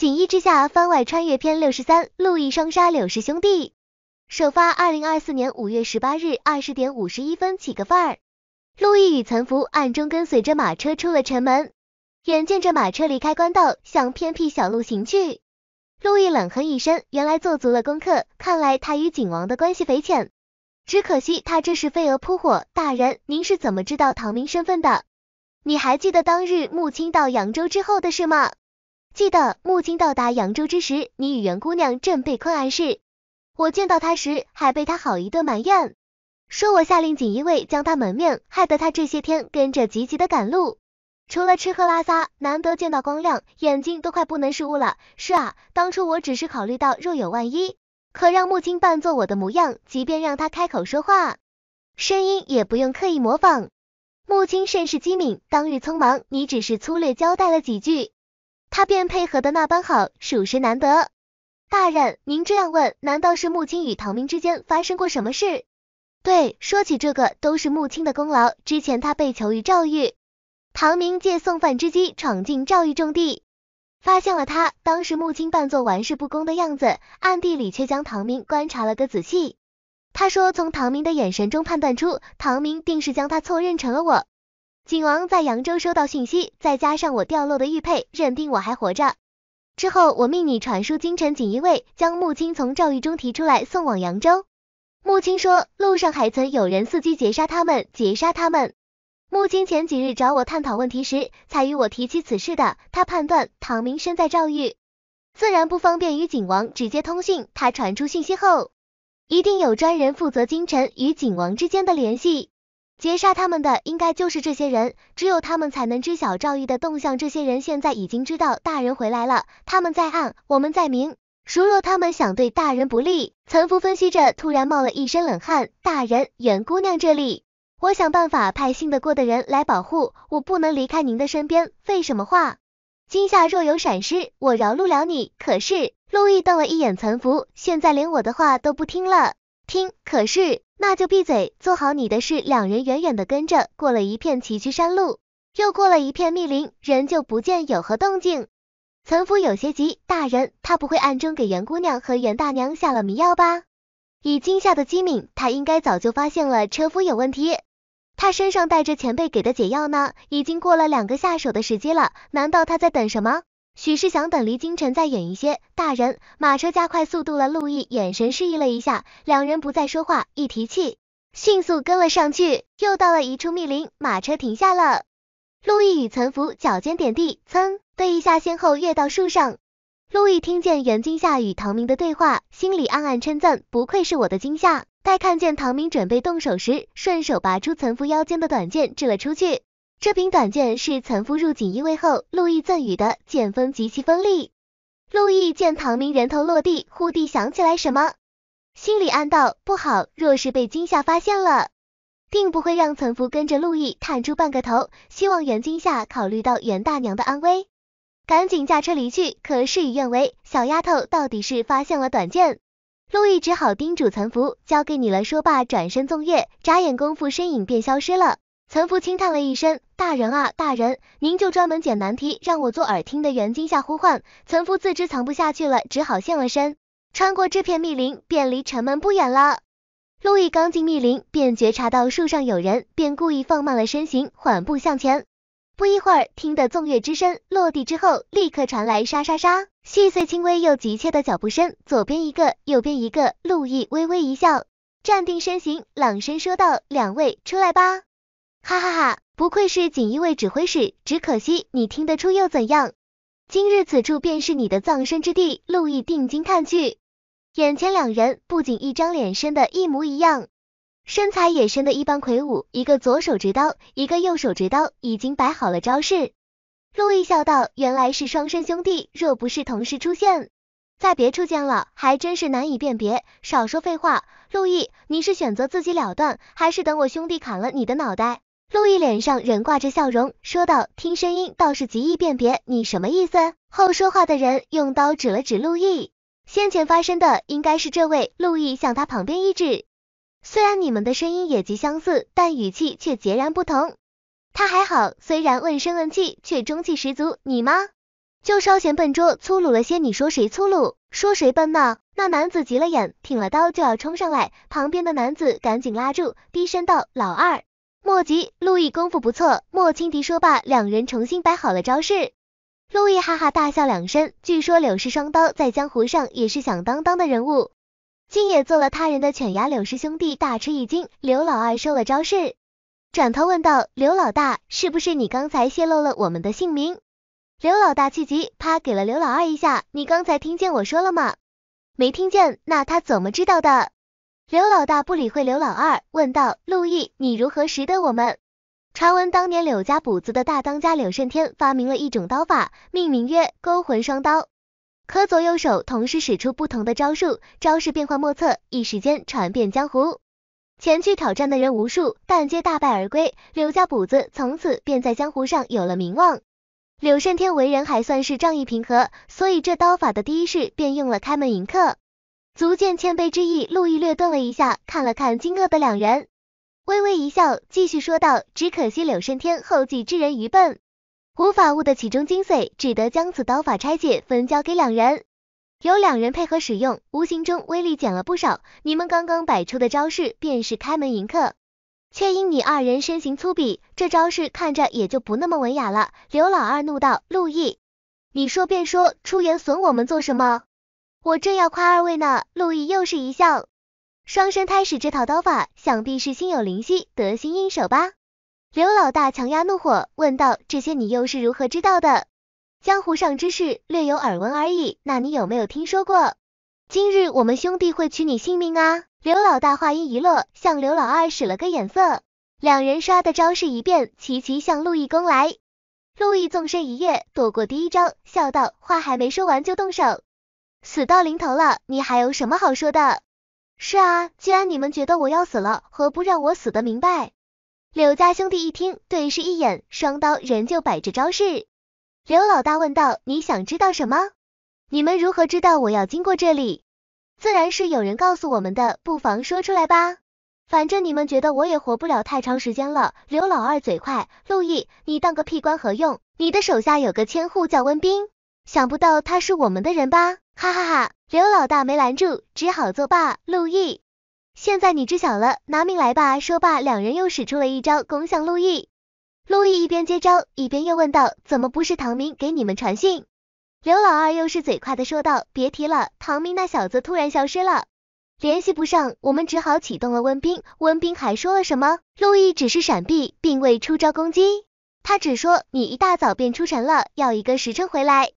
锦衣之下番外穿越篇六十三，路易双杀柳氏兄弟，首发二零二四年五月十八日二十点五十一分起个范儿。路易与岑福暗中跟随着马车出了城门，眼见着马车离开官道，向偏僻小路行去。路易冷哼一声，原来做足了功课，看来他与景王的关系匪浅。只可惜他这是飞蛾扑火。大人，您是怎么知道唐明身份的？你还记得当日穆青到扬州之后的事吗？记得木青到达扬州之时，你与袁姑娘正被困暗室。我见到她时，还被她好一顿埋怨，说我下令锦衣卫将她门面，害得她这些天跟着急急的赶路，除了吃喝拉撒，难得见到光亮，眼睛都快不能视物了。是啊，当初我只是考虑到若有万一，可让木青扮作我的模样，即便让他开口说话，声音也不用刻意模仿。木青甚是机敏，当日匆忙，你只是粗略交代了几句。他便配合的那般好，属实难得。大人，您这样问，难道是穆青与唐明之间发生过什么事？对，说起这个，都是穆青的功劳。之前他被囚于赵狱，唐明借送饭之机闯进赵狱种地，发现了他。当时穆青扮作玩世不恭的样子，暗地里却将唐明观察了个仔细。他说，从唐明的眼神中判断出，唐明定是将他错认成了我。景王在扬州收到讯息，再加上我掉落的玉佩，认定我还活着。之后，我命你传书京城锦衣卫，将穆青从诏狱中提出来，送往扬州。穆青说，路上还曾有人伺机劫杀他们，劫杀他们。穆青前几日找我探讨问题时，才与我提起此事的。他判断唐明身在诏狱，自然不方便与景王直接通信。他传出信息后，一定有专人负责京城与景王之间的联系。劫杀他们的应该就是这些人，只有他们才能知晓赵毅的动向。这些人现在已经知道大人回来了，他们在暗，我们在明。如若他们想对大人不利，岑福分析着，突然冒了一身冷汗。大人，袁姑娘这里，我想办法派信得过的人来保护，我不能离开您的身边。废什么话？今夏若有闪失，我饶不了你。可是，陆毅瞪了一眼岑福，现在连我的话都不听了。听，可是那就闭嘴，做好你的事。两人远远的跟着，过了一片崎岖山路，又过了一片密林，人就不见有何动静。岑夫有些急，大人，他不会暗中给袁姑娘和袁大娘下了迷药吧？以惊吓的机敏，他应该早就发现了车夫有问题。他身上带着前辈给的解药呢，已经过了两个下手的时机了，难道他在等什么？许是想等离京城再远一些。大人，马车加快速度了。陆毅眼神示意了一下，两人不再说话，一提气，迅速跟了上去。又到了一处密林，马车停下了。陆毅与岑福脚尖点地，噌，的一下，先后跃到树上。陆毅听见袁金夏与唐明的对话，心里暗暗称赞，不愧是我的金夏。待看见唐明准备动手时，顺手拔出岑福腰间的短剑，掷了出去。这柄短剑是岑夫入锦衣卫后，陆毅赠予的，剑锋极其锋利。陆毅见唐明人头落地，忽地想起来什么，心里暗道不好，若是被惊夏发现了，定不会让岑夫跟着陆毅探出半个头。希望袁今夏考虑到袁大娘的安危，赶紧驾车离去。可事与愿违，小丫头到底是发现了短剑，陆毅只好叮嘱岑夫，交给你了。说罢转身纵跃，眨眼功夫身影便消失了。岑夫轻叹了一声：“大人啊，大人，您就专门捡难题，让我做耳听的袁惊吓呼唤。”岑夫自知藏不下去了，只好现了身。穿过这片密林，便离城门不远了。路易刚进密林，便觉察到树上有人，便故意放慢了身形，缓步向前。不一会儿，听得纵跃之声落地之后，立刻传来沙沙沙细碎轻微又急切的脚步声，左边一个，右边一个。路易微微一笑，站定身形，朗声说道：“两位，出来吧。”哈哈哈，不愧是锦衣卫指挥使，只可惜你听得出又怎样？今日此处便是你的葬身之地。路易定睛看去，眼前两人不仅一张脸生的一模一样，身材也生的一般魁梧，一个左手执刀，一个右手执刀，已经摆好了招式。路易笑道，原来是双生兄弟，若不是同时出现在别处见了，还真是难以辨别。少说废话，路易，你是选择自己了断，还是等我兄弟砍了你的脑袋？陆毅脸上仍挂着笑容，说道：“听声音倒是极易辨别，你什么意思？”后说话的人用刀指了指陆毅，先前发生的应该是这位。陆毅向他旁边一指，虽然你们的声音也极相似，但语气却截然不同。他还好，虽然问声问气，却中气十足。你吗？就稍嫌笨拙粗鲁了些。你说谁粗鲁？说谁笨呢？那男子急了眼，挺了刀就要冲上来，旁边的男子赶紧拉住，低声道：“老二。”莫急，路易功夫不错，莫轻敌。说罢，两人重新摆好了招式。路易哈哈大笑两声。据说柳氏双刀在江湖上也是响当当的人物，竟也做了他人的犬牙。柳氏兄弟大吃一惊。刘老二收了招式，转头问道：“刘老大，是不是你刚才泄露了我们的姓名？”刘老大气急，啪给了刘老二一下：“你刚才听见我说了吗？没听见，那他怎么知道的？”刘老大不理会刘老二，问道：“陆毅，你如何识得我们？传闻当年柳家堡子的大当家柳胜天发明了一种刀法，命名曰‘勾魂双刀’，可左右手同时使出不同的招数，招式变幻莫测，一时间传遍江湖。前去挑战的人无数，但皆大败而归。柳家堡子从此便在江湖上有了名望。柳胜天为人还算是仗义平和，所以这刀法的第一式便用了开门迎客。”足见谦卑之意。陆毅略顿了一下，看了看惊愕的两人，微微一笑，继续说道：“只可惜柳胜天后继之人愚笨，无法悟得其中精髓，只得将此刀法拆解分交给两人，由两人配合使用，无形中威力减了不少。你们刚刚摆出的招式便是开门迎客，却因你二人身形粗鄙，这招式看着也就不那么文雅了。”刘老二怒道：“陆毅，你说便说，出言损我们做什么？”我正要夸二位呢，路易又是一笑。双生胎使这套刀法，想必是心有灵犀，得心应手吧？刘老大强压怒火，问道：“这些你又是如何知道的？江湖上之事，略有耳闻而已。那你有没有听说过，今日我们兄弟会取你性命啊？”刘老大话音一落，向刘老二使了个眼色，两人刷的招式一变，齐齐向陆毅攻来。陆毅纵身一跃，躲过第一招，笑道：“话还没说完就动手。”死到临头了，你还有什么好说的？是啊，既然你们觉得我要死了，何不让我死的明白？柳家兄弟一听，对视一眼，双刀仍旧摆着招式。刘老大问道：“你想知道什么？你们如何知道我要经过这里？自然是有人告诉我们的，不妨说出来吧。反正你们觉得我也活不了太长时间了。”刘老二嘴快：“陆毅，你当个屁官何用？你的手下有个千户叫温冰，想不到他是我们的人吧？”哈哈哈，刘老大没拦住，只好作罢。陆毅，现在你知晓了，拿命来吧！说罢，两人又使出了一招攻向陆毅。陆毅一边接招，一边又问道：“怎么不是唐明给你们传信？”刘老二又是嘴快的说道：“别提了，唐明那小子突然消失了，联系不上，我们只好启动了温兵。温兵还说了什么？”陆毅只是闪避，并未出招攻击，他只说：“你一大早便出城了，要一个时辰回来。”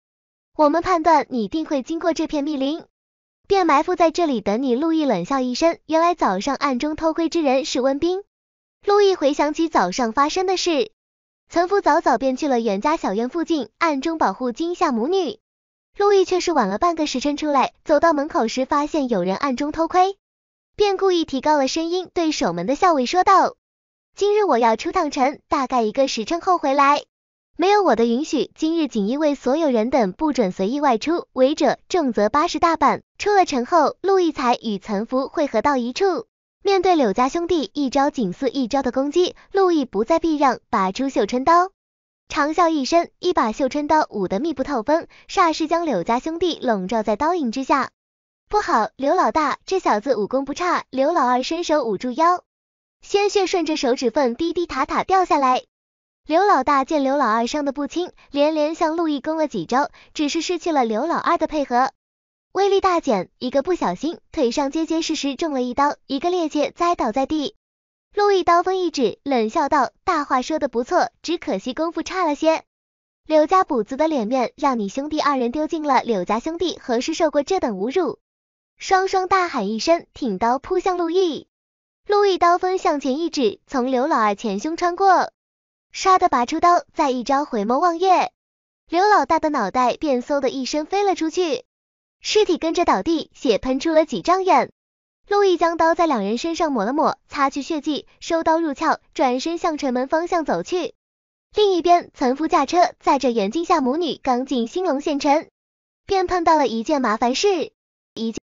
我们判断你定会经过这片密林，便埋伏在这里等你。路易冷笑一声，原来早上暗中偷窥之人是温冰。路易回想起早上发生的事，岑夫早早便去了袁家小院附近，暗中保护金夏母女。路易却是晚了半个时辰出来，走到门口时发现有人暗中偷窥，便故意提高了声音对守门的校尉说道：“今日我要出趟城，大概一个时辰后回来。”没有我的允许，今日锦衣卫所有人等不准随意外出，违者重则八十大板。出了城后，陆毅才与岑福汇合到一处。面对柳家兄弟一招紧似一招的攻击，陆毅不再避让，拔出绣春刀，长啸一声，一把绣春刀舞得密不透风，霎时将柳家兄弟笼罩在刀影之下。不好，刘老大这小子武功不差。刘老二伸手捂住腰，鲜血顺着手指缝滴滴答答掉下来。刘老大见刘老二伤的不轻，连连向陆毅攻了几招，只是失去了刘老二的配合，威力大减。一个不小心，腿上结结实实中了一刀，一个趔趄栽倒在地。陆毅刀锋一指，冷笑道：“大话说的不错，只可惜功夫差了些。柳家卜子的脸面，让你兄弟二人丢尽了。柳家兄弟何时受过这等侮辱？”双双大喊一声，挺刀扑向陆毅。陆毅刀锋向前一指，从刘老二前胸穿过。唰的拔出刀，再一招回眸望月，刘老大的脑袋便嗖的一声飞了出去，尸体跟着倒地，血喷出了几丈远。陆毅将刀在两人身上抹了抹，擦去血迹，收刀入鞘，转身向城门方向走去。另一边，岑夫驾车载着袁镜夏母女刚进兴隆县城，便碰到了一件麻烦事。一件